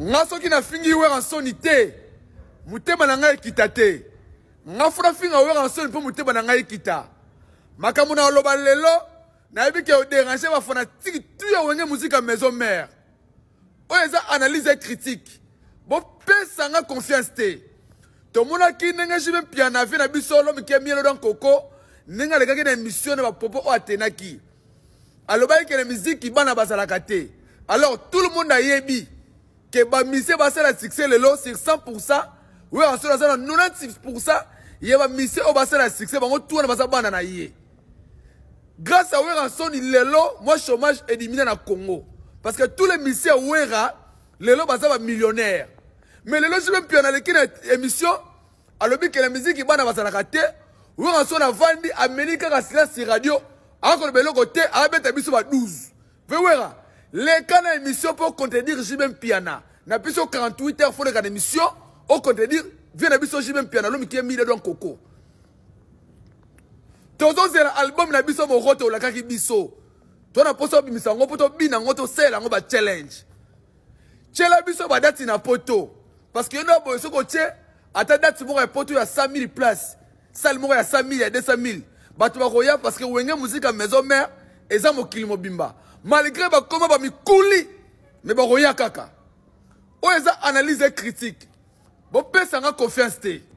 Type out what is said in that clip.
nga soki nafingi wera nsoni te Mutema na ngai ekita te nga funa finga wera nsoni mpo motema na ngai ekita makambo na oloba lelo nayebi ke oderange bafanatike tu ya musique à maison mère, oyo eza analyse et critique bopesa nga confiance te tomonaki ndenge jibe mpianavi na biso lomike mielo don koko ndenge alekaki na émission na bapropo oyo atenaki alobaki ke na miziki bana la kate. alors tout le monde a yébi que ke bamisio basala succès le lot sur 100% oyo asolo aza na 96% ye bamisio oyo basala succès bango tuna baza bana na yé grâce à il le lot, moi chômage éliminé le Congo parce que tous les missions lot lelo bah, va millionnaire mais le lot, je même plus aleki na émission alors que la musique la bana bazalaka te a Soni à ameni la silence radio encore le beloko te abeta ah, biso ba 12 pe Wera leka na émission mpo contredire jibe mpiana na biso 48 heures foleka na émission ocontredire vie na biso jibe mpiana lomikie mile don koko tozozela album na biso moko tolakaki biso to na mposa obimisa yango mpo tobina yango tosala yango bachallenge tyela biso badati na poto parce que yo nde boye soki otie ata dati moko ya poto ya 100 000 place sale moko ya 100 000 ya 200 000 bato bakoya parce que wenge muzika maison mare eza mokili mobimba malgré bakoma bamikuli me bakoya kaka oyo eza analyse critique bopesanga confiance te